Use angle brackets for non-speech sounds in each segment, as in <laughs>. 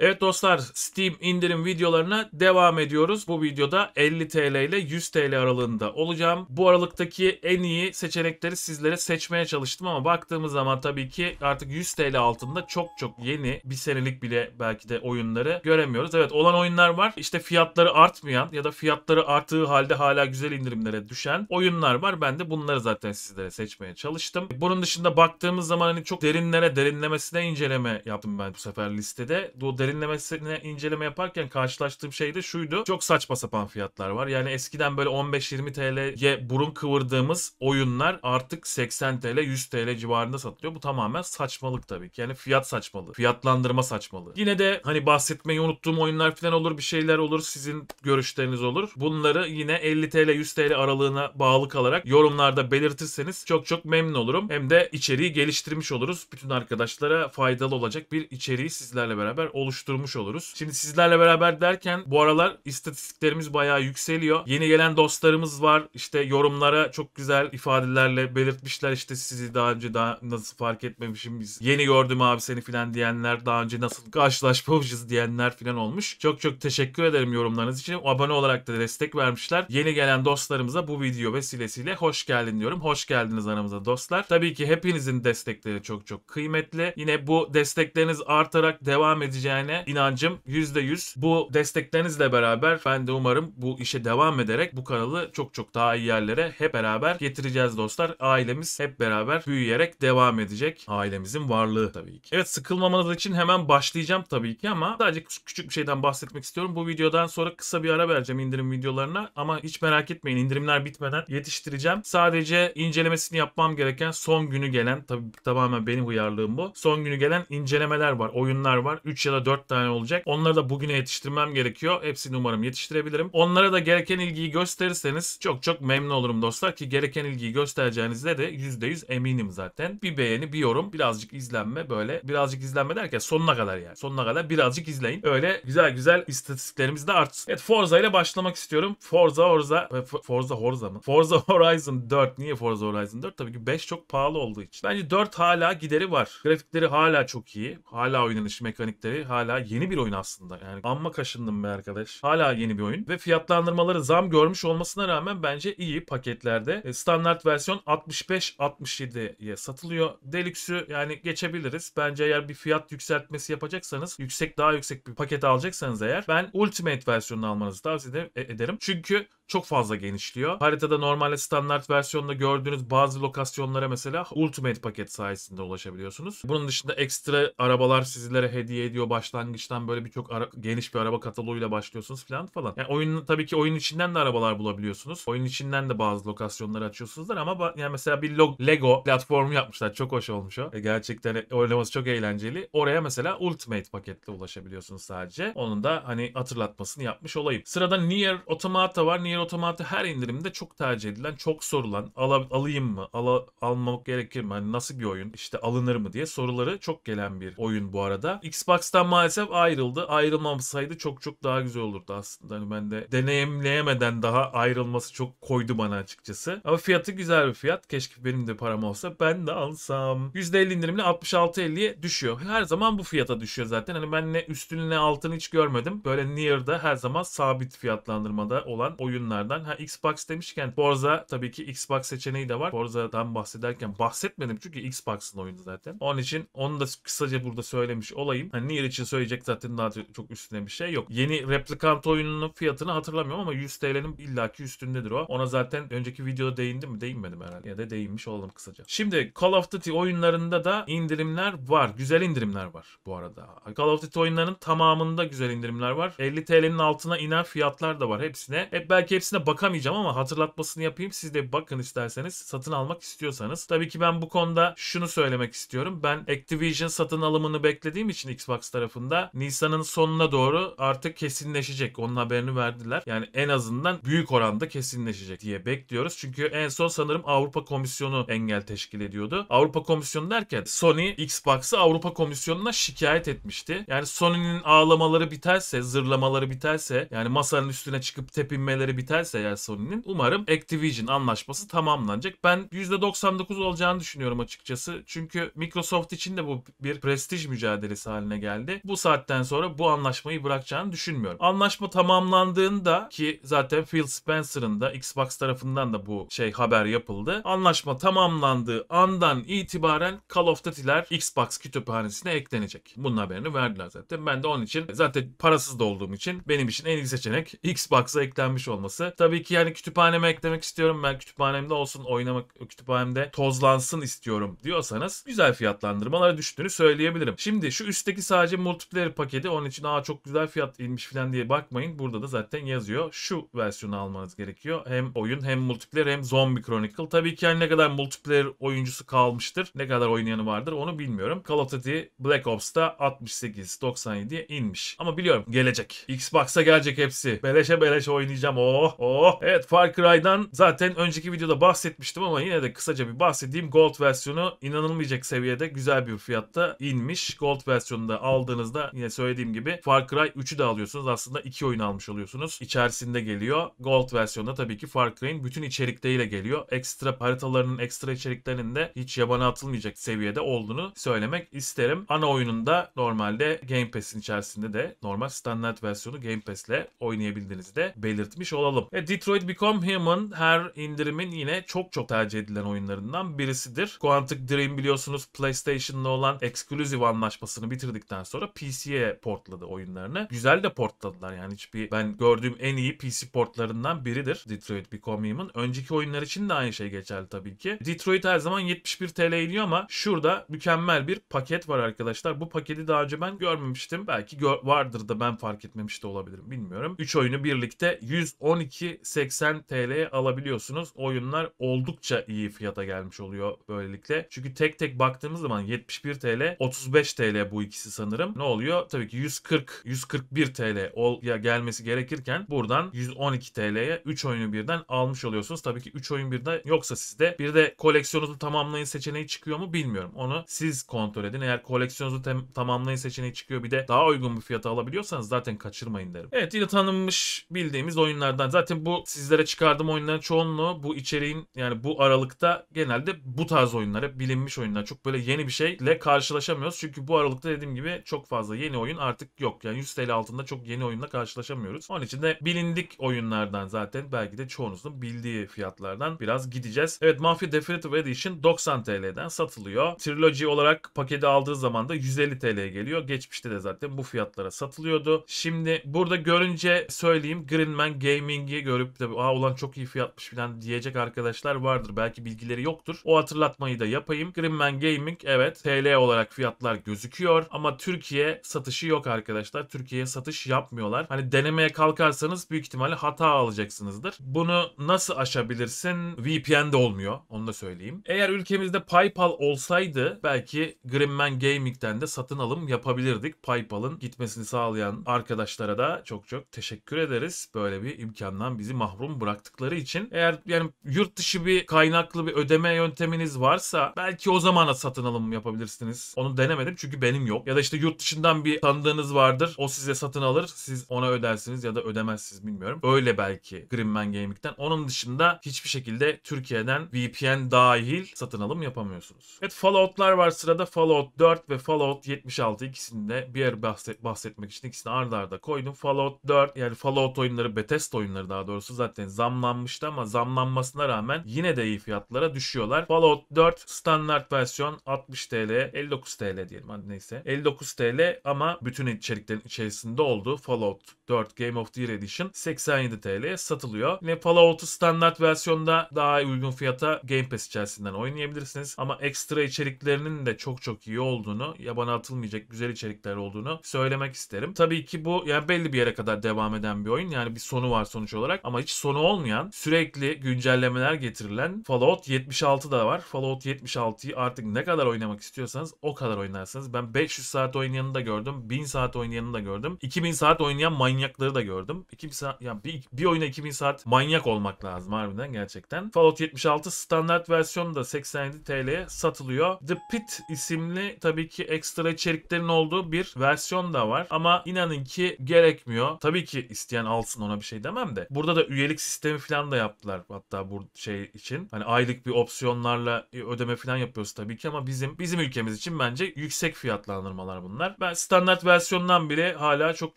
Evet dostlar Steam indirim videolarına devam ediyoruz. Bu videoda 50 TL ile 100 TL aralığında olacağım. Bu aralıktaki en iyi seçenekleri sizlere seçmeye çalıştım ama baktığımız zaman tabii ki artık 100 TL altında çok çok yeni bir senelik bile belki de oyunları göremiyoruz. Evet olan oyunlar var. İşte fiyatları artmayan ya da fiyatları arttığı halde hala güzel indirimlere düşen oyunlar var. Ben de bunları zaten sizlere seçmeye çalıştım. Bunun dışında baktığımız zaman hani çok derinlere derinlemesine inceleme yaptım ben bu sefer listede. Bu derinlemesine inceleme yaparken karşılaştığım şey de şuydu. Çok saçma sapan fiyatlar var. Yani eskiden böyle 15-20 TL'ye burun kıvırdığımız oyunlar artık 80 TL 100 TL civarında satılıyor. Bu tamamen saçmalık tabii ki. Yani fiyat saçmalığı. Fiyatlandırma saçmalığı. Yine de hani bahsetmeyi unuttuğum oyunlar falan olur. Bir şeyler olur. Sizin görüşleriniz olur. Bunları yine 50 TL 100 TL aralığına bağlı kalarak yorumlarda belirtirseniz çok çok memnun olurum. Hem de içeriği geliştirmiş oluruz. Bütün arkadaşlara faydalı olacak bir içeriği sizlerle beraber oluş oluşturmuş oluruz. Şimdi sizlerle beraber derken bu aralar istatistiklerimiz bayağı yükseliyor. Yeni gelen dostlarımız var. İşte yorumlara çok güzel ifadelerle belirtmişler. İşte sizi daha önce daha nasıl fark etmemişim biz. Yeni gördüm abi seni filan diyenler. Daha önce nasıl karşılaşmamışız diyenler filan olmuş. Çok çok teşekkür ederim yorumlarınız için. Abone olarak da destek vermişler. Yeni gelen dostlarımıza bu video vesilesiyle hoş geldin diyorum. Hoş geldiniz aramıza dostlar. Tabii ki hepinizin destekleri çok çok kıymetli. Yine bu destekleriniz artarak devam edeceğini yine inancım %100. Bu desteklerinizle beraber ben de umarım bu işe devam ederek bu kanalı çok çok daha iyi yerlere hep beraber getireceğiz dostlar. Ailemiz hep beraber büyüyerek devam edecek. Ailemizin varlığı tabii ki. Evet sıkılmamanız için hemen başlayacağım tabii ki ama sadece küçük bir şeyden bahsetmek istiyorum. Bu videodan sonra kısa bir ara vereceğim indirim videolarına ama hiç merak etmeyin indirimler bitmeden yetiştireceğim. Sadece incelemesini yapmam gereken son günü gelen tabii tamamen benim uyarlığım bu. Son günü gelen incelemeler var, oyunlar var. 3 ya da 4 4 tane olacak. Onları da bugüne yetiştirmem gerekiyor. Hepsini umarım yetiştirebilirim. Onlara da gereken ilgiyi gösterirseniz çok çok memnun olurum dostlar ki gereken ilgiyi göstereceğinizde de %100 eminim zaten. Bir beğeni, bir yorum, birazcık izlenme böyle. Birazcık izlenme derken sonuna kadar yani. Sonuna kadar birazcık izleyin. Öyle güzel güzel istatistiklerimiz de artsın. Evet Forza ile başlamak istiyorum. Forza Horza e, Forza Horza mı? Forza Horizon 4. Niye Forza Horizon 4? Tabii ki 5 çok pahalı olduğu için. Bence 4 hala gideri var. Grafikleri hala çok iyi. Hala oynanış mekanikleri hala hala yeni bir oyun aslında. Yani amma kaşındım be arkadaş. Hala yeni bir oyun ve fiyatlandırmaları zam görmüş olmasına rağmen bence iyi paketlerde. E, standart versiyon 65-67'ye satılıyor. Deluxe'ü yani geçebiliriz. Bence eğer bir fiyat yükseltmesi yapacaksanız yüksek daha yüksek bir paket alacaksanız eğer ben Ultimate versiyonunu almanızı tavsiye e, ederim. Çünkü çok fazla genişliyor. Haritada normalde standart versiyonda gördüğünüz bazı lokasyonlara mesela Ultimate paket sayesinde ulaşabiliyorsunuz. Bunun dışında ekstra arabalar sizlere hediye ediyor. Başlangıçtan böyle birçok geniş bir araba kataloğuyla başlıyorsunuz falan falan. Yani oyun tabii ki oyun içinden de arabalar bulabiliyorsunuz. Oyun içinden de bazı lokasyonları açıyorsunuzlar ama yani mesela bir Lego platformu yapmışlar. Çok hoş olmuş o. E gerçekten oynaması çok eğlenceli. Oraya mesela Ultimate paketle ulaşabiliyorsunuz sadece. Onun da hani hatırlatmasını yapmış olayım. Sırada Nier Automata var. Nier Örneğin otomatı her indirimde çok tercih edilen, çok sorulan al, alayım mı, al, almamak gerekir mi, hani nasıl bir oyun, işte alınır mı diye soruları çok gelen bir oyun bu arada. Xbox'tan maalesef ayrıldı. Ayrılmamasaydı çok çok daha güzel olurdu aslında. Hani ben de deneyimleyemeden daha ayrılması çok koydu bana açıkçası. Ama fiyatı güzel bir fiyat. Keşke benim de param olsa ben de alsam. %50 indirimle 66.50'ye düşüyor. Her zaman bu fiyata düşüyor zaten. Hani ben ne üstünü ne altını hiç görmedim. Böyle Nier'da her zaman sabit fiyatlandırmada olan oyun oyunlardan. Ha Xbox demişken Forza tabii ki Xbox seçeneği de var. Forza'dan bahsederken bahsetmedim çünkü Xbox'ın oyunu zaten. Onun için onu da kısaca burada söylemiş olayım. Hani Nier için söyleyecek zaten daha çok üstüne bir şey yok. Yeni replikant oyununun fiyatını hatırlamıyorum ama 100 TL'nin illaki üstündedir o. Ona zaten önceki videoda değindim mi? Değinmedim herhalde. Ya da değinmiş olalım kısaca. Şimdi Call of Duty oyunlarında da indirimler var. Güzel indirimler var bu arada. Call of Duty oyunlarının tamamında güzel indirimler var. 50 TL'nin altına iner fiyatlar da var hepsine. Hep belki hepsine bakamayacağım ama hatırlatmasını yapayım. Siz de bakın isterseniz satın almak istiyorsanız. Tabii ki ben bu konuda şunu söylemek istiyorum. Ben Activision satın alımını beklediğim için Xbox tarafında Nisan'ın sonuna doğru artık kesinleşecek. Onun haberini verdiler. Yani en azından büyük oranda kesinleşecek diye bekliyoruz. Çünkü en son sanırım Avrupa Komisyonu engel teşkil ediyordu. Avrupa Komisyonu derken Sony Xbox'ı Avrupa Komisyonu'na şikayet etmişti. Yani Sony'nin ağlamaları biterse, zırlamaları biterse, yani masanın üstüne çıkıp tepinmeleri biterse Intel'se eğer Sony'nin umarım Activision anlaşması tamamlanacak. Ben %99 olacağını düşünüyorum açıkçası. Çünkü Microsoft için de bu bir prestij mücadelesi haline geldi. Bu saatten sonra bu anlaşmayı bırakacağını düşünmüyorum. Anlaşma tamamlandığında ki zaten Phil Spencer'ın da Xbox tarafından da bu şey haber yapıldı. Anlaşma tamamlandığı andan itibaren Call of Duty'ler Xbox kütüphanesine eklenecek. Bunun haberini verdiler zaten. Ben de onun için zaten parasız da olduğum için benim için en iyi seçenek Xbox'a eklenmiş olması olması. Tabii ki yani kütüphaneme eklemek istiyorum. Ben kütüphanemde olsun oynamak kütüphanemde tozlansın istiyorum diyorsanız güzel fiyatlandırmalara düştüğünü söyleyebilirim. Şimdi şu üstteki sadece multiplayer paketi onun için aa çok güzel fiyat inmiş falan diye bakmayın. Burada da zaten yazıyor. Şu versiyonu almanız gerekiyor. Hem oyun hem multiplayer hem Zombie Chronicle. Tabii ki yani ne kadar multiplayer oyuncusu kalmıştır, ne kadar oynayanı vardır onu bilmiyorum. Call of Duty Black Ops'ta 68 97 inmiş. Ama biliyorum gelecek. Xbox'a gelecek hepsi. Beleşe beleşe oynayacağım. Oo Oh oh. Evet Far Cry'dan zaten önceki videoda bahsetmiştim ama yine de kısaca bir bahsedeyim. Gold versiyonu inanılmayacak seviyede güzel bir fiyatta inmiş. Gold versiyonunu aldığınızda yine söylediğim gibi Far Cry 3'ü de alıyorsunuz. Aslında iki oyun almış oluyorsunuz. İçerisinde geliyor. Gold versiyonda tabii ki Far Cry'in bütün içerikleriyle geliyor. Ekstra haritalarının ekstra içeriklerinin de hiç yabana atılmayacak seviyede olduğunu söylemek isterim. Ana oyununda normalde Game Pass'in içerisinde de normal standart versiyonu Game Pass'le oynayabildiğinizi de belirtmiş olabilirim alalım. E, Detroit Become Human her indirimin yine çok çok tercih edilen oyunlarından birisidir. Quantic Dream biliyorsunuz PlayStation'la olan eksklusif anlaşmasını bitirdikten sonra PC'ye portladı oyunlarını. Güzel de portladılar yani hiçbir ben gördüğüm en iyi PC portlarından biridir Detroit Become Human. Önceki oyunlar için de aynı şey geçerli tabii ki. Detroit her zaman 71 TL iniyor ama şurada mükemmel bir paket var arkadaşlar. Bu paketi daha önce ben görmemiştim. Belki gör vardır da ben fark etmemiş de olabilirim bilmiyorum. 3 oyunu birlikte 110 12.80 TL'ye alabiliyorsunuz. Oyunlar oldukça iyi fiyata gelmiş oluyor böylelikle. Çünkü tek tek baktığımız zaman 71 TL, 35 TL bu ikisi sanırım. Ne oluyor? Tabii ki 140, 141 TL ol ya gelmesi gerekirken buradan 112 TL'ye 3 oyunu birden almış oluyorsunuz. Tabii ki 3 oyun birden yoksa sizde bir de koleksiyonunuzu tamamlayın seçeneği çıkıyor mu bilmiyorum. Onu siz kontrol edin. Eğer koleksiyonunuzu tamamlayın seçeneği çıkıyor bir de daha uygun bir fiyata alabiliyorsanız zaten kaçırmayın derim. Evet yine tanınmış bildiğimiz oyunlardan ben zaten bu sizlere çıkardığım oyunların çoğunluğu bu içeriğin yani bu aralıkta genelde bu tarz oyunlar hep bilinmiş oyunlar. Çok böyle yeni bir şeyle karşılaşamıyoruz. Çünkü bu aralıkta dediğim gibi çok fazla yeni oyun artık yok. Yani 100 TL altında çok yeni oyunla karşılaşamıyoruz. Onun için de bilindik oyunlardan zaten belki de çoğunuzun bildiği fiyatlardan biraz gideceğiz. Evet Mafia Definitive Edition 90 TL'den satılıyor. Trilogy olarak paketi aldığı zaman da 150 TL'ye geliyor. Geçmişte de zaten bu fiyatlara satılıyordu. Şimdi burada görünce söyleyeyim Greenman Gaming Sterling'i görüp de aa ulan çok iyi fiyatmış falan diyecek arkadaşlar vardır. Belki bilgileri yoktur. O hatırlatmayı da yapayım. Grimman Gaming evet TL olarak fiyatlar gözüküyor ama Türkiye satışı yok arkadaşlar. Türkiye'ye satış yapmıyorlar. Hani denemeye kalkarsanız büyük ihtimalle hata alacaksınızdır. Bunu nasıl aşabilirsin? VPN de olmuyor. Onu da söyleyeyim. Eğer ülkemizde PayPal olsaydı belki Grimman Gaming'den de satın alım yapabilirdik. PayPal'ın gitmesini sağlayan arkadaşlara da çok çok teşekkür ederiz. Böyle bir imkan imkandan bizi mahrum bıraktıkları için eğer yani yurt dışı bir kaynaklı bir ödeme yönteminiz varsa belki o zamana satın alım yapabilirsiniz. Onu denemedim çünkü benim yok. Ya da işte yurt dışından bir tanıdığınız vardır. O size satın alır. Siz ona ödersiniz ya da ödemezsiniz bilmiyorum. Öyle belki Grimman Gaming'den. Onun dışında hiçbir şekilde Türkiye'den VPN dahil satın alım yapamıyorsunuz. Evet Fallout'lar var sırada. Fallout 4 ve Fallout 76 ikisinde de bir yer bahset bahsetmek için ikisini ardarda arda koydum. Fallout 4 yani Fallout oyunları Bethesda oyunları rakamları daha doğrusu zaten zamlanmıştı ama zamlanmasına rağmen yine de iyi fiyatlara düşüyorlar. Fallout 4 standart versiyon 60 TL, 59 TL diyelim hadi neyse. 59 TL ama bütün içeriklerin içerisinde olduğu Fallout 4 Game of the Year Edition 87 TL'ye satılıyor. Yine Fallout'u standart versiyonda daha uygun fiyata Game Pass içerisinden oynayabilirsiniz. Ama ekstra içeriklerinin de çok çok iyi olduğunu, yabana atılmayacak güzel içerikler olduğunu söylemek isterim. Tabii ki bu yani belli bir yere kadar devam eden bir oyun. Yani bir sonu var sonuç sonuç olarak ama hiç sonu olmayan sürekli güncellemeler getirilen Fallout 76 da var. Fallout 76'yı artık ne kadar oynamak istiyorsanız o kadar oynarsınız. Ben 500 saat oynayanı da gördüm. 1000 saat oynayanı da gördüm. 2000 saat oynayan manyakları da gördüm. 2000 saat, yani bir, bir oyuna 2000 saat manyak olmak lazım harbiden gerçekten. Fallout 76 standart versiyonu da 87 TL'ye satılıyor. The Pit isimli tabii ki ekstra içeriklerin olduğu bir versiyon da var. Ama inanın ki gerekmiyor. Tabii ki isteyen alsın ona bir şey demem diyemem de. Burada da üyelik sistemi falan da yaptılar hatta bu şey için. Hani aylık bir opsiyonlarla e, ödeme falan yapıyoruz tabii ki ama bizim bizim ülkemiz için bence yüksek fiyatlandırmalar bunlar. Ben standart versiyondan bile hala çok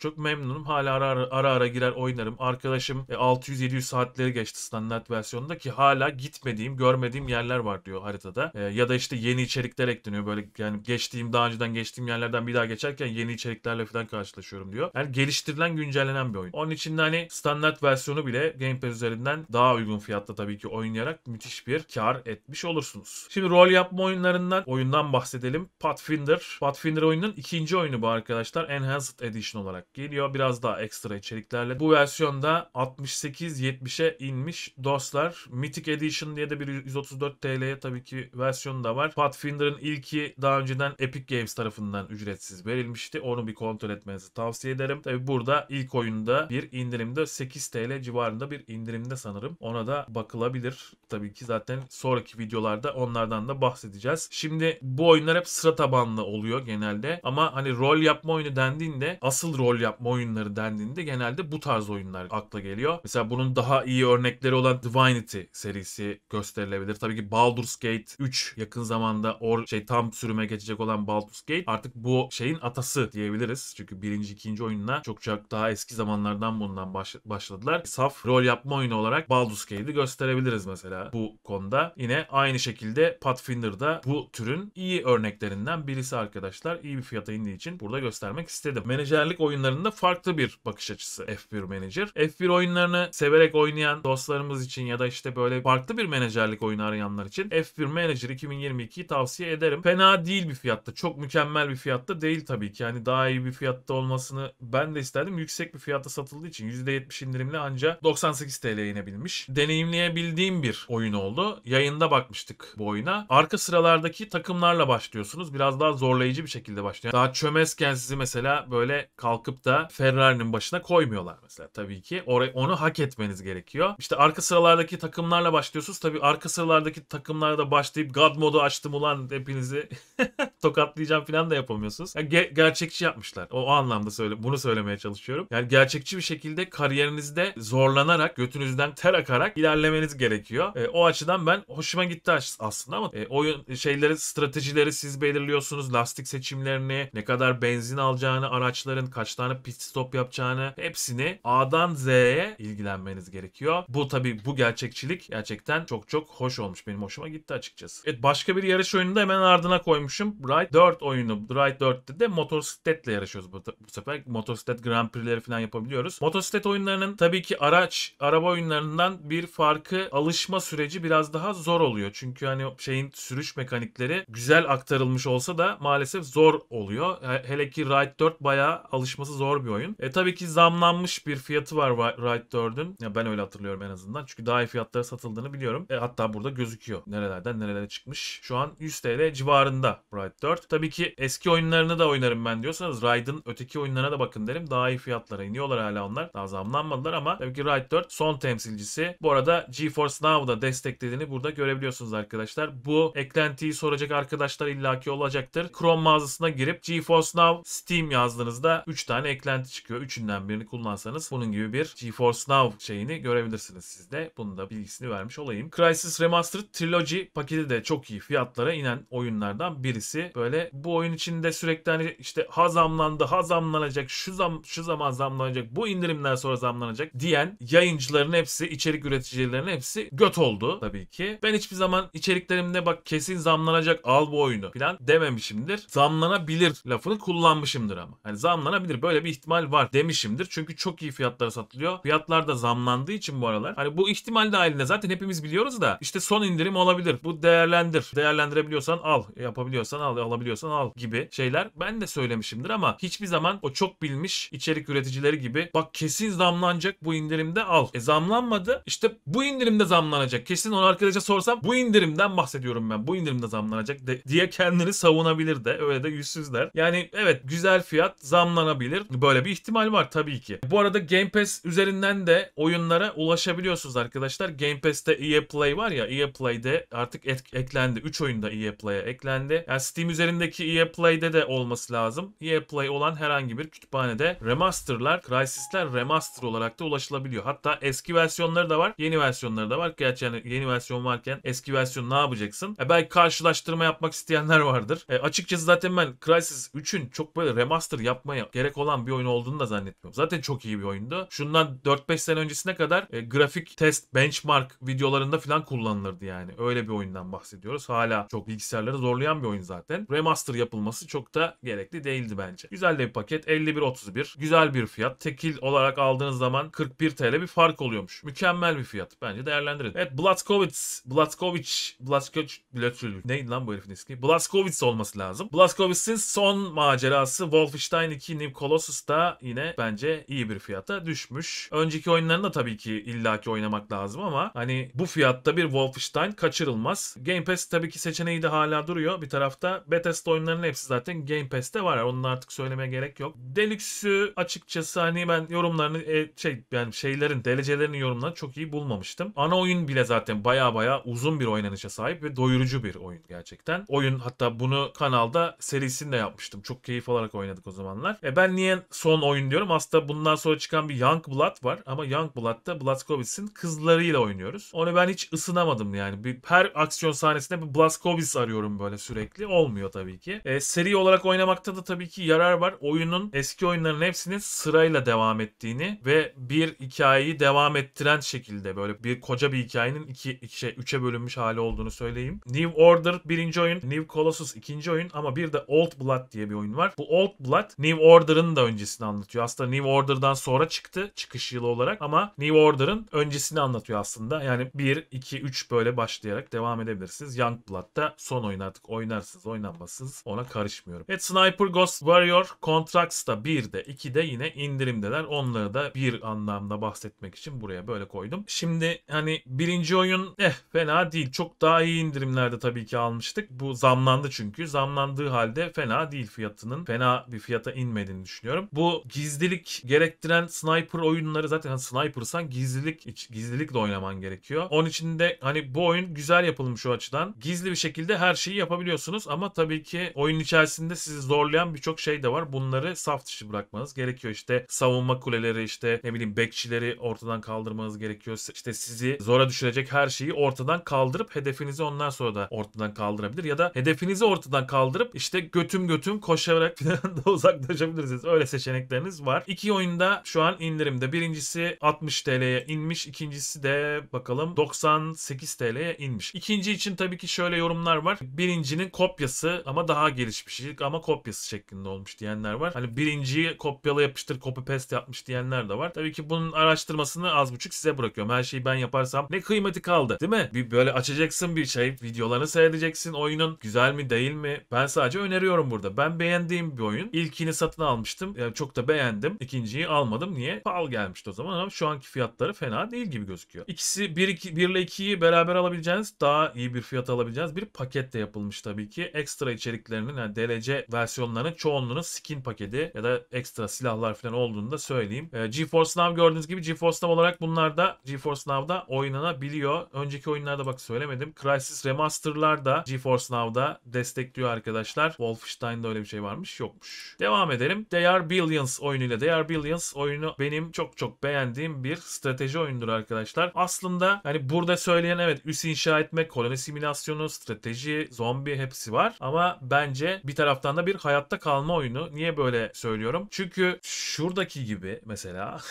çok memnunum. Hala ara ara, ara, ara girer oynarım. Arkadaşım 600-700 e, saatleri geçti standart versiyonda ki hala gitmediğim, görmediğim yerler var diyor haritada. E, ya da işte yeni içerikler ekleniyor. Böyle yani geçtiğim daha önceden geçtiğim yerlerden bir daha geçerken yeni içeriklerle falan karşılaşıyorum diyor. Yani geliştirilen güncellenen bir oyun. Onun için de hani standart versiyonu bile Game Pass üzerinden daha uygun fiyatta tabii ki oynayarak müthiş bir kar etmiş olursunuz. Şimdi rol yapma oyunlarından oyundan bahsedelim. Pathfinder. Pathfinder oyunun ikinci oyunu bu arkadaşlar. Enhanced Edition olarak geliyor. Biraz daha ekstra içeriklerle. Bu versiyonda 68-70'e inmiş dostlar. Mythic Edition diye de bir 134 TL'ye tabii ki versiyonu da var. Pathfinder'ın ilki daha önceden Epic Games tarafından ücretsiz verilmişti. Onu bir kontrol etmenizi tavsiye ederim. Tabii burada ilk oyunda bir indirimde 8 TL civarında bir indirimde sanırım. Ona da bakılabilir. Tabii ki zaten sonraki videolarda onlardan da bahsedeceğiz. Şimdi bu oyunlar hep sıra tabanlı oluyor genelde. Ama hani rol yapma oyunu dendiğinde asıl rol yapma oyunları dendiğinde genelde bu tarz oyunlar akla geliyor. Mesela bunun daha iyi örnekleri olan Divinity serisi gösterilebilir. Tabii ki Baldur's Gate 3 yakın zamanda or şey tam sürüme geçecek olan Baldur's Gate artık bu şeyin atası diyebiliriz. Çünkü birinci ikinci oyunla çok çok daha eski zamanlardan bundan başladı başladılar. Saf rol yapma oyunu olarak Baldur's Gate'i gösterebiliriz mesela bu konuda. Yine aynı şekilde Pathfinder da bu türün iyi örneklerinden birisi arkadaşlar. İyi bir fiyata indiği için burada göstermek istedim. Menajerlik oyunlarında farklı bir bakış açısı F1 Manager. F1 oyunlarını severek oynayan dostlarımız için ya da işte böyle farklı bir menajerlik oyunu arayanlar için F1 Manager 2022'yi tavsiye ederim. Fena değil bir fiyatta. Çok mükemmel bir fiyatta değil tabii ki. Yani daha iyi bir fiyatta olmasını ben de isterdim. Yüksek bir fiyata satıldığı için %70 indirimli indirimli anca 98 TL'ye inebilmiş. Deneyimleyebildiğim bir oyun oldu. Yayında bakmıştık bu oyuna. Arka sıralardaki takımlarla başlıyorsunuz. Biraz daha zorlayıcı bir şekilde başlıyor. Daha çömezken sizi mesela böyle kalkıp da Ferrari'nin başına koymuyorlar mesela tabii ki. Orayı onu hak etmeniz gerekiyor. İşte arka sıralardaki takımlarla başlıyorsunuz. Tabii arka sıralardaki takımlarda başlayıp God modu açtım ulan hepinizi <laughs> tokatlayacağım falan da yapamıyorsunuz. Yani ge- gerçekçi yapmışlar. O, o anlamda söyle bunu söylemeye çalışıyorum. Yani gerçekçi bir şekilde kariyerinizde süreçte zorlanarak, götünüzden ter akarak ilerlemeniz gerekiyor. E, o açıdan ben hoşuma gitti aslında ama e, oyun şeyleri, stratejileri siz belirliyorsunuz. Lastik seçimlerini, ne kadar benzin alacağını, araçların kaç tane pit stop yapacağını hepsini A'dan Z'ye ilgilenmeniz gerekiyor. Bu tabi bu gerçekçilik gerçekten çok çok hoş olmuş. Benim hoşuma gitti açıkçası. Evet başka bir yarış oyunu da hemen ardına koymuşum. Ride 4 oyunu. Ride 4'te de motosikletle yarışıyoruz bu, bu sefer. Motosiklet Grand Prix'leri falan yapabiliyoruz. Motosiklet oyunlarının tabi tabii ki araç, araba oyunlarından bir farkı alışma süreci biraz daha zor oluyor. Çünkü hani şeyin sürüş mekanikleri güzel aktarılmış olsa da maalesef zor oluyor. Hele ki Ride 4 bayağı alışması zor bir oyun. E tabii ki zamlanmış bir fiyatı var Ride 4'ün. Ya ben öyle hatırlıyorum en azından. Çünkü daha iyi fiyatlara satıldığını biliyorum. E hatta burada gözüküyor. Nerelerden nerelere çıkmış. Şu an 100 TL civarında Ride 4. Tabii ki eski oyunlarını da oynarım ben diyorsanız Ride'ın öteki oyunlarına da bakın derim. Daha iyi fiyatlara iniyorlar hala onlar. Daha zamlanmadılar ama ama tabii ki Ride 4 son temsilcisi. Bu arada GeForce Now'da desteklediğini burada görebiliyorsunuz arkadaşlar. Bu eklentiyi soracak arkadaşlar illaki olacaktır. Chrome mağazasına girip GeForce Now Steam yazdığınızda 3 tane eklenti çıkıyor. Üçünden birini kullansanız bunun gibi bir GeForce Now şeyini görebilirsiniz siz de. Bunun da bilgisini vermiş olayım. Crisis Remastered Trilogy paketi de çok iyi fiyatlara inen oyunlardan birisi. Böyle bu oyun içinde sürekli hani işte ha zamlandı, ha zamlanacak, şu, zam, şu zaman zamlanacak, bu indirimden sonra zamlanacak olacak diyen yayıncıların hepsi, içerik üreticilerin hepsi göt oldu tabii ki. Ben hiçbir zaman içeriklerimde bak kesin zamlanacak al bu oyunu falan dememişimdir. Zamlanabilir lafını kullanmışımdır ama. Hani zamlanabilir böyle bir ihtimal var demişimdir. Çünkü çok iyi fiyatlara satılıyor. Fiyatlar da zamlandığı için bu aralar. Hani bu ihtimal dahilinde zaten hepimiz biliyoruz da işte son indirim olabilir. Bu değerlendir. Değerlendirebiliyorsan al. Yapabiliyorsan al. Alabiliyorsan al gibi şeyler ben de söylemişimdir ama hiçbir zaman o çok bilmiş içerik üreticileri gibi bak kesin zamlanacak olacak. Bu indirimde al. E zamlanmadı. İşte bu indirimde zamlanacak. Kesin onu arkadaşa sorsam bu indirimden bahsediyorum ben. Bu indirimde zamlanacak de, diye kendini savunabilir de. Öyle de yüzsüzler. Yani evet güzel fiyat zamlanabilir. Böyle bir ihtimal var tabii ki. Bu arada Game Pass üzerinden de oyunlara ulaşabiliyorsunuz arkadaşlar. Game Pass'te EA Play var ya EA Play'de artık et, eklendi. 3 oyunda EA Play'e eklendi. Yani Steam üzerindeki EA Play'de de olması lazım. EA Play olan herhangi bir kütüphanede remasterlar, Crisis'ler remaster olarak da internette ulaşılabiliyor. Hatta eski versiyonları da var, yeni versiyonları da var. Gerçi yani yeni versiyon varken eski versiyon ne yapacaksın? E belki karşılaştırma yapmak isteyenler vardır. E açıkçası zaten ben Crysis 3'ün çok böyle remaster yapmaya gerek olan bir oyun olduğunu da zannetmiyorum. Zaten çok iyi bir oyundu. Şundan 4-5 sene öncesine kadar e, grafik test benchmark videolarında falan kullanılırdı yani. Öyle bir oyundan bahsediyoruz. Hala çok bilgisayarları zorlayan bir oyun zaten. Remaster yapılması çok da gerekli değildi bence. Güzel de bir paket. 51.31. Güzel bir fiyat. Tekil olarak aldığınız zaman 41 TL bir fark oluyormuş. Mükemmel bir fiyat. Bence değerlendirin. Evet Blazkowicz. Blazkowicz. Blazkowicz. Blazkowicz. Neydi lan bu herifin ismi? Blazkowicz olması lazım. Blazkowicz'in son macerası Wolfenstein 2 New Colossus da yine bence iyi bir fiyata düşmüş. Önceki oyunlarını da tabii ki illaki oynamak lazım ama hani bu fiyatta bir Wolfenstein kaçırılmaz. Game Pass tabii ki seçeneği de hala duruyor. Bir tarafta Bethesda oyunlarının hepsi zaten Game Pass'te var. Onun artık söylemeye gerek yok. Deluxe'ü açıkçası hani ben yorumlarını e, şey yani şeylerin derecelerini yorumlarını çok iyi bulmamıştım. Ana oyun bile zaten baya baya uzun bir oynanışa sahip ve doyurucu bir oyun gerçekten. Oyun hatta bunu kanalda serisinde yapmıştım. Çok keyif alarak oynadık o zamanlar. E ben niye son oyun diyorum? Aslında bundan sonra çıkan bir Young Blood var ama Young Blood'da Blazkowicz'in kızlarıyla oynuyoruz. Onu ben hiç ısınamadım yani. Bir, her aksiyon sahnesinde bir Blazkowicz arıyorum böyle sürekli. Olmuyor tabii ki. E, seri olarak oynamakta da tabii ki yarar var. Oyunun eski oyunların hepsinin sırayla devam ettiğini ve bir hikayeyi devam ettiren şekilde böyle bir koca bir hikayenin iki, iki şey, üçe bölünmüş hali olduğunu söyleyeyim. New Order birinci oyun, New Colossus ikinci oyun ama bir de Old Blood diye bir oyun var. Bu Old Blood New Order'ın da öncesini anlatıyor. Aslında New Order'dan sonra çıktı çıkış yılı olarak ama New Order'ın öncesini anlatıyor aslında. Yani 1, 2, 3 böyle başlayarak devam edebilirsiniz. Young Blood'da son oyun artık oynarsınız oynanmasınız ona karışmıyorum. Evet Sniper Ghost Warrior Contracts da 1'de 2'de yine indirimdeler. Onları da bir an anlamda bahsetmek için buraya böyle koydum. Şimdi hani birinci oyun eh fena değil. Çok daha iyi indirimlerde tabii ki almıştık. Bu zamlandı çünkü. Zamlandığı halde fena değil fiyatının. Fena bir fiyata inmediğini düşünüyorum. Bu gizlilik gerektiren sniper oyunları zaten hani sniper'san gizlilik gizlilikle oynaman gerekiyor. Onun için de hani bu oyun güzel yapılmış o açıdan. Gizli bir şekilde her şeyi yapabiliyorsunuz ama tabii ki oyun içerisinde sizi zorlayan birçok şey de var. Bunları saf dışı bırakmanız gerekiyor. işte savunma kuleleri işte ne bileyim bekçileri ortadan kaldırmanız gerekiyor. İşte sizi zora düşürecek her şeyi ortadan kaldırıp hedefinizi ondan sonra da ortadan kaldırabilir. Ya da hedefinizi ortadan kaldırıp işte götüm götüm koşarak <laughs> falan da uzaklaşabilirsiniz. Öyle seçenekleriniz var. İki oyunda şu an indirimde. Birincisi 60 TL'ye inmiş. ikincisi de bakalım 98 TL'ye inmiş. İkinci için tabii ki şöyle yorumlar var. Birincinin kopyası ama daha gelişmişi ama kopyası şeklinde olmuş diyenler var. Hani birinciyi kopyala yapıştır copy paste yapmış diyenler de var. Tabii Tabii ki bunun araştırmasını az buçuk size bırakıyorum. Her şeyi ben yaparsam ne kıymeti kaldı değil mi? Bir böyle açacaksın bir şey videolarını seyredeceksin oyunun güzel mi değil mi? Ben sadece öneriyorum burada. Ben beğendiğim bir oyun. İlkini satın almıştım. Yani çok da beğendim. İkinciyi almadım. Niye? Pahalı gelmişti o zaman ama şu anki fiyatları fena değil gibi gözüküyor. İkisi 1, 2, 1 ile 2'yi beraber alabileceğiniz daha iyi bir fiyat alabileceğiniz bir paket de yapılmış tabii ki. Ekstra içeriklerinin yani DLC versiyonlarının çoğunluğunun skin paketi ya da ekstra silahlar falan olduğunu da söyleyeyim. E, GeForce Now gördüğünüz gibi GeForce Now olarak bunlar da GeForce Now'da oynanabiliyor. Önceki oyunlarda bak söylemedim. Crysis Remaster'lar da GeForce Now'da destekliyor arkadaşlar. Wolfenstein'da öyle bir şey varmış yokmuş. Devam edelim. They Are Billions oyunuyla. They Are Billions oyunu benim çok çok beğendiğim bir strateji oyundur arkadaşlar. Aslında hani burada söyleyen evet üs inşa etme, koloni simülasyonu, strateji, zombi hepsi var. Ama bence bir taraftan da bir hayatta kalma oyunu. Niye böyle söylüyorum? Çünkü şuradaki gibi mesela <laughs>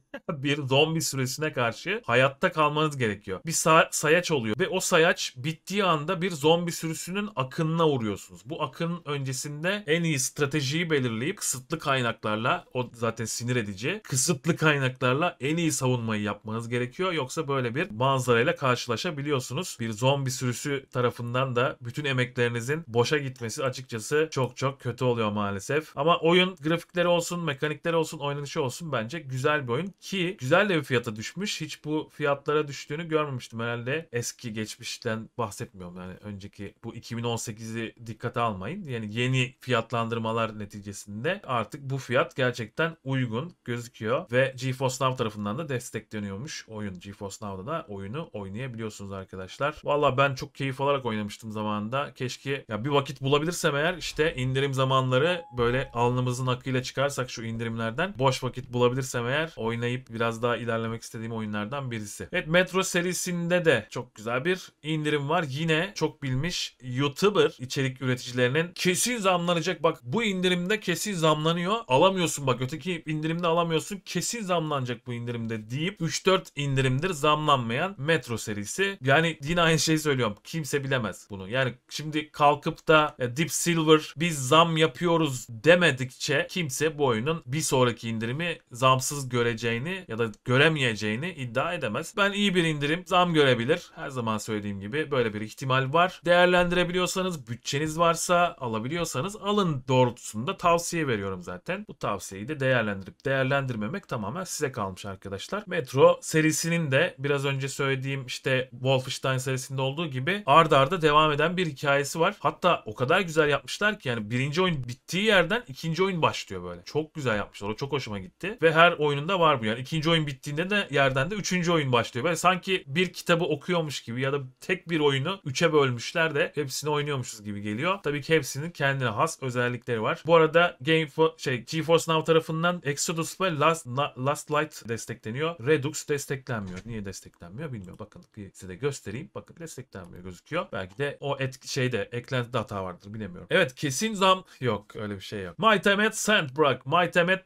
<laughs> bir zombi süresine karşı hayatta kalmanız gerekiyor. Bir sa- sayaç oluyor ve o sayaç bittiği anda bir zombi sürüsünün akınına uğruyorsunuz. Bu akın öncesinde en iyi stratejiyi belirleyip kısıtlı kaynaklarla o zaten sinir edici. Kısıtlı kaynaklarla en iyi savunmayı yapmanız gerekiyor. Yoksa böyle bir manzarayla karşılaşabiliyorsunuz. Bir zombi sürüsü tarafından da bütün emeklerinizin boşa gitmesi açıkçası çok çok kötü oluyor maalesef. Ama oyun grafikleri olsun, mekanikleri olsun, oynanışı olsun bence güzel bir oyun ki güzel de bir fiyata düşmüş. Hiç bu fiyatlara düştüğünü görmemiştim herhalde. Eski geçmişten bahsetmiyorum yani önceki bu 2018'i dikkate almayın. Yani yeni fiyatlandırmalar neticesinde artık bu fiyat gerçekten uygun gözüküyor ve GeForce Now tarafından da destekleniyormuş oyun. GeForce Now'da da oyunu oynayabiliyorsunuz arkadaşlar. Valla ben çok keyif alarak oynamıştım zamanında. Keşke ya bir vakit bulabilirsem eğer işte indirim zamanları böyle alnımızın akıyla çıkarsak şu indirimlerden boş vakit bulabilirsem eğer oynayabilirim deneyip biraz daha ilerlemek istediğim oyunlardan birisi. Evet Metro serisinde de çok güzel bir indirim var. Yine çok bilmiş YouTuber içerik üreticilerinin kesin zamlanacak bak bu indirimde kesin zamlanıyor. Alamıyorsun bak öteki indirimde alamıyorsun. Kesin zamlanacak bu indirimde deyip 3-4 indirimdir zamlanmayan Metro serisi. Yani yine aynı şeyi söylüyorum. Kimse bilemez bunu. Yani şimdi kalkıp da e, Deep Silver biz zam yapıyoruz demedikçe kimse bu oyunun bir sonraki indirimi zamsız göreceğini göremeyeceğini ya da göremeyeceğini iddia edemez. Ben iyi bir indirim zam görebilir. Her zaman söylediğim gibi böyle bir ihtimal var. Değerlendirebiliyorsanız, bütçeniz varsa alabiliyorsanız alın doğrultusunda tavsiye veriyorum zaten. Bu tavsiyeyi de değerlendirip değerlendirmemek tamamen size kalmış arkadaşlar. Metro serisinin de biraz önce söylediğim işte Wolfenstein serisinde olduğu gibi ardarda arda devam eden bir hikayesi var. Hatta o kadar güzel yapmışlar ki yani birinci oyun bittiği yerden ikinci oyun başlıyor böyle. Çok güzel yapmışlar. O çok hoşuma gitti. Ve her oyununda var bu oynuyor. İkinci oyun bittiğinde de yerden de üçüncü oyun başlıyor. Böyle sanki bir kitabı okuyormuş gibi ya da tek bir oyunu üçe bölmüşler de hepsini oynuyormuşuz gibi geliyor. Tabii ki hepsinin kendine has özellikleri var. Bu arada Game for, şey GeForce Now tarafından Exodus ve Last, Last Light destekleniyor. Redux desteklenmiyor. Niye desteklenmiyor bilmiyorum. Bakın bir size de göstereyim. Bakın desteklenmiyor gözüküyor. Belki de o et şeyde eklentide hata vardır bilemiyorum. Evet kesin zam yok öyle bir şey yok. My Time at Sandbrook, My Time at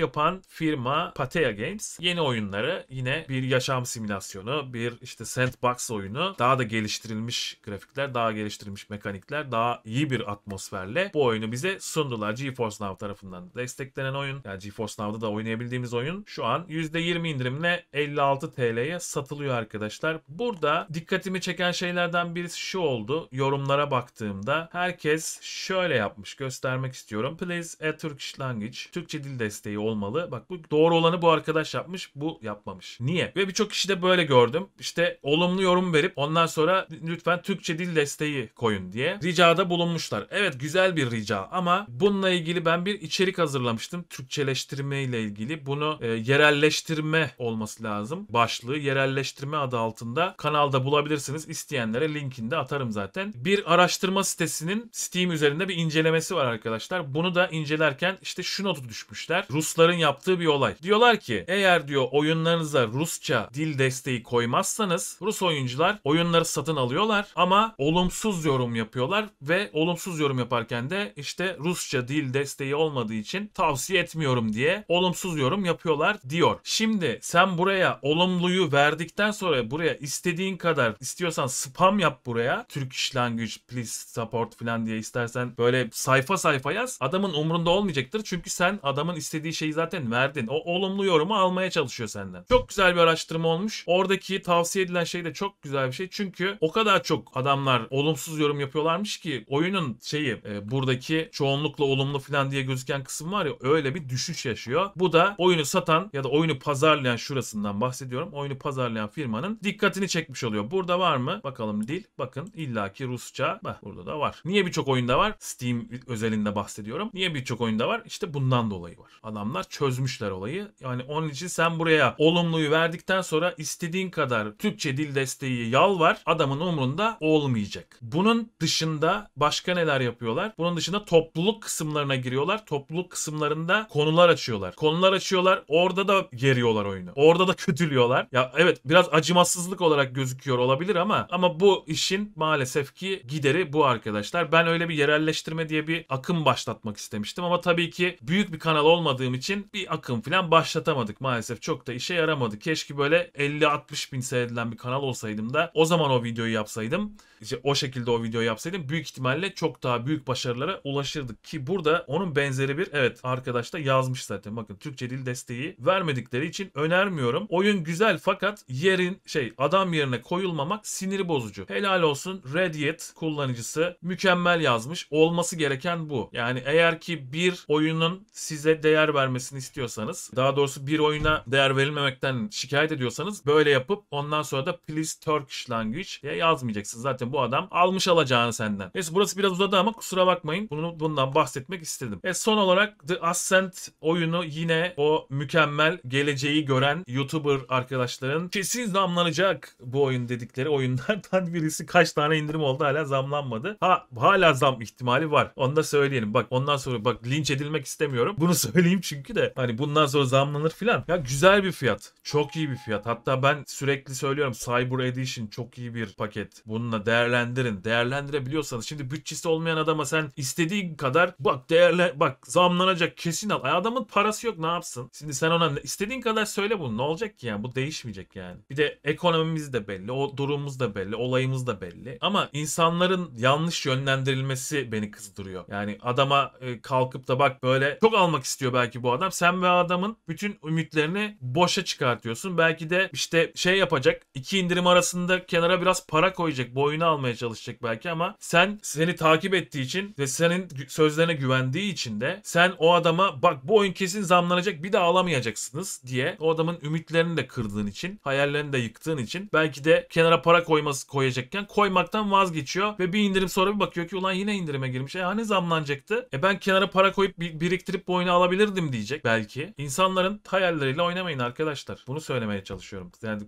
yapan firma Pate Archaea Games yeni oyunları yine bir yaşam simülasyonu, bir işte sandbox oyunu daha da geliştirilmiş grafikler, daha geliştirilmiş mekanikler, daha iyi bir atmosferle bu oyunu bize sundular. GeForce Now tarafından desteklenen oyun. Yani GeForce Now'da da oynayabildiğimiz oyun şu an %20 indirimle 56 TL'ye satılıyor arkadaşlar. Burada dikkatimi çeken şeylerden birisi şu oldu. Yorumlara baktığımda herkes şöyle yapmış göstermek istiyorum. Please a Turkish language. Türkçe dil desteği olmalı. Bak bu doğru olanı bu arkadaş yapmış, bu yapmamış. Niye? Ve birçok kişi de böyle gördüm. İşte olumlu yorum verip ondan sonra lütfen Türkçe dil desteği koyun diye ricada bulunmuşlar. Evet güzel bir rica ama bununla ilgili ben bir içerik hazırlamıştım. Türkçeleştirme ile ilgili. Bunu e, yerelleştirme olması lazım. Başlığı yerelleştirme adı altında kanalda bulabilirsiniz. İsteyenlere linkini de atarım zaten. Bir araştırma sitesinin Steam üzerinde bir incelemesi var arkadaşlar. Bunu da incelerken işte şu notu düşmüşler. Rusların yaptığı bir olay. Diyorlar diyorlar ki eğer diyor oyunlarınıza Rusça dil desteği koymazsanız Rus oyuncular oyunları satın alıyorlar ama olumsuz yorum yapıyorlar ve olumsuz yorum yaparken de işte Rusça dil desteği olmadığı için tavsiye etmiyorum diye olumsuz yorum yapıyorlar diyor. Şimdi sen buraya olumluyu verdikten sonra buraya istediğin kadar istiyorsan spam yap buraya. Türk language please support falan diye istersen böyle sayfa sayfa yaz. Adamın umrunda olmayacaktır çünkü sen adamın istediği şeyi zaten verdin. O olumlu olumlu yorumu almaya çalışıyor senden. Çok güzel bir araştırma olmuş. Oradaki tavsiye edilen şey de çok güzel bir şey. Çünkü o kadar çok adamlar olumsuz yorum yapıyorlarmış ki oyunun şeyi e, buradaki çoğunlukla olumlu falan diye gözüken kısım var ya öyle bir düşüş yaşıyor. Bu da oyunu satan ya da oyunu pazarlayan şurasından bahsediyorum. Oyunu pazarlayan firmanın dikkatini çekmiş oluyor. Burada var mı? Bakalım dil. Bakın illaki Rusça. Bah burada da var. Niye birçok oyunda var? Steam özelinde bahsediyorum. Niye birçok oyunda var? İşte bundan dolayı var. Adamlar çözmüşler olayı. Hani onun için sen buraya olumluyu verdikten sonra istediğin kadar Türkçe dil desteği yalvar adamın umrunda olmayacak. Bunun dışında başka neler yapıyorlar? Bunun dışında topluluk kısımlarına giriyorlar. Topluluk kısımlarında konular açıyorlar. Konular açıyorlar. Orada da geriyorlar oyunu. Orada da kötülüyorlar. Ya evet biraz acımasızlık olarak gözüküyor olabilir ama ama bu işin maalesef ki gideri bu arkadaşlar. Ben öyle bir yerelleştirme diye bir akım başlatmak istemiştim ama tabii ki büyük bir kanal olmadığım için bir akım falan başlatamadım başlatamadık maalesef. Çok da işe yaramadı. Keşke böyle 50-60 bin seyredilen bir kanal olsaydım da o zaman o videoyu yapsaydım işte o şekilde o video yapsaydım büyük ihtimalle çok daha büyük başarılara ulaşırdık. Ki burada onun benzeri bir evet arkadaş da yazmış zaten. Bakın Türkçe dil desteği vermedikleri için önermiyorum. Oyun güzel fakat yerin şey adam yerine koyulmamak siniri bozucu. Helal olsun Reddit kullanıcısı mükemmel yazmış. Olması gereken bu. Yani eğer ki bir oyunun size değer vermesini istiyorsanız daha doğrusu bir oyuna değer verilmemekten şikayet ediyorsanız böyle yapıp ondan sonra da please Turkish language diye yazmayacaksınız. Zaten bu adam almış alacağını senden. Neyse burası biraz uzadı ama kusura bakmayın. Bunu bundan bahsetmek istedim. E son olarak The Ascent oyunu yine o mükemmel geleceği gören YouTuber arkadaşların kesin zamlanacak bu oyun dedikleri oyunlardan <laughs> birisi kaç tane indirim oldu hala zamlanmadı. Ha hala zam ihtimali var. Onu da söyleyelim. Bak ondan sonra bak linç edilmek istemiyorum. Bunu <laughs> söyleyeyim çünkü de hani bundan sonra zamlanır filan. Ya güzel bir fiyat. Çok iyi bir fiyat. Hatta ben sürekli söylüyorum Cyber Edition çok iyi bir paket. Bununla değer değerlendirin. Değerlendirebiliyorsanız şimdi bütçesi olmayan adama sen istediği kadar bak değerle bak zamlanacak kesin al. Ay adamın parası yok ne yapsın? Şimdi sen ona istediğin kadar söyle bunu. Ne olacak ki yani? Bu değişmeyecek yani. Bir de ekonomimiz de belli. O durumumuz da belli. Olayımız da belli. Ama insanların yanlış yönlendirilmesi beni kızdırıyor. Yani adama e, kalkıp da bak böyle çok almak istiyor belki bu adam. Sen ve adamın bütün ümitlerini boşa çıkartıyorsun. Belki de işte şey yapacak. iki indirim arasında kenara biraz para koyacak. Boyuna almaya çalışacak belki ama sen seni takip ettiği için ve senin sözlerine güvendiği için de sen o adama bak bu oyun kesin zamlanacak bir daha alamayacaksınız diye o adamın ümitlerini de kırdığın için hayallerini de yıktığın için belki de kenara para koyması koyacakken koymaktan vazgeçiyor ve bir indirim sonra bir bakıyor ki ulan yine indirime girmiş. E hani zamlanacaktı? E ben kenara para koyup biriktirip bu oyunu alabilirdim diyecek belki. İnsanların hayalleriyle oynamayın arkadaşlar. Bunu söylemeye çalışıyorum. Yani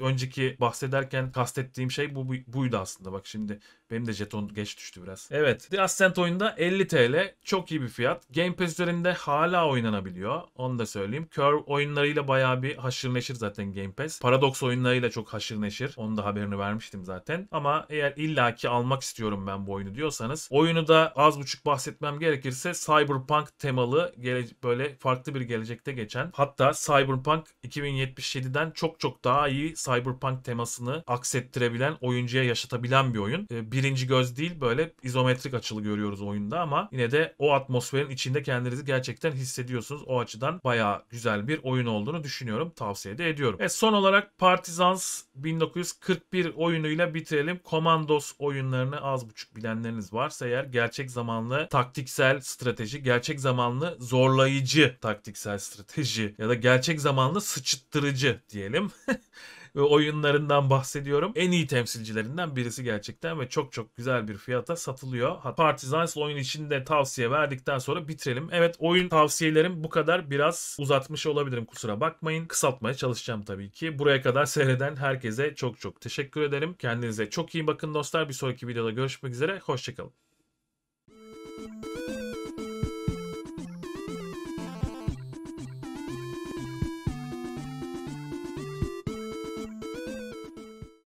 önceki bahsederken kastettiğim şey bu buydu aslında aslında. Bak şimdi benim de jeton geç düştü biraz. Evet The Ascent oyunda 50 TL. Çok iyi bir fiyat. Game Pass üzerinde hala oynanabiliyor. Onu da söyleyeyim. Curve oyunlarıyla bayağı bir haşır neşir zaten Game Pass. Paradox oyunlarıyla çok haşır neşir. Onu da haberini vermiştim zaten. Ama eğer illaki almak istiyorum ben bu oyunu diyorsanız oyunu da az buçuk bahsetmem gerekirse Cyberpunk temalı böyle farklı bir gelecekte geçen hatta Cyberpunk 2077'den çok çok daha iyi Cyberpunk temasını aksettirebilen oyuncuya yaşatabilen giden bir oyun. E, birinci göz değil böyle izometrik açılı görüyoruz oyunda ama yine de o atmosferin içinde kendinizi gerçekten hissediyorsunuz. O açıdan bayağı güzel bir oyun olduğunu düşünüyorum. Tavsiye de ediyorum. E, son olarak partizans 1941 oyunuyla bitirelim. Komandos oyunlarını az buçuk bilenleriniz varsa eğer gerçek zamanlı taktiksel strateji, gerçek zamanlı zorlayıcı taktiksel strateji ya da gerçek zamanlı sıçıttırıcı diyelim. <laughs> oyunlarından bahsediyorum. En iyi temsilcilerinden birisi gerçekten ve çok çok güzel bir fiyata satılıyor. Partizans oyun için de tavsiye verdikten sonra bitirelim. Evet oyun tavsiyelerim bu kadar. Biraz uzatmış olabilirim kusura bakmayın. Kısaltmaya çalışacağım tabii ki. Buraya kadar seyreden herkese çok çok teşekkür ederim. Kendinize çok iyi bakın dostlar. Bir sonraki videoda görüşmek üzere. Hoşçakalın.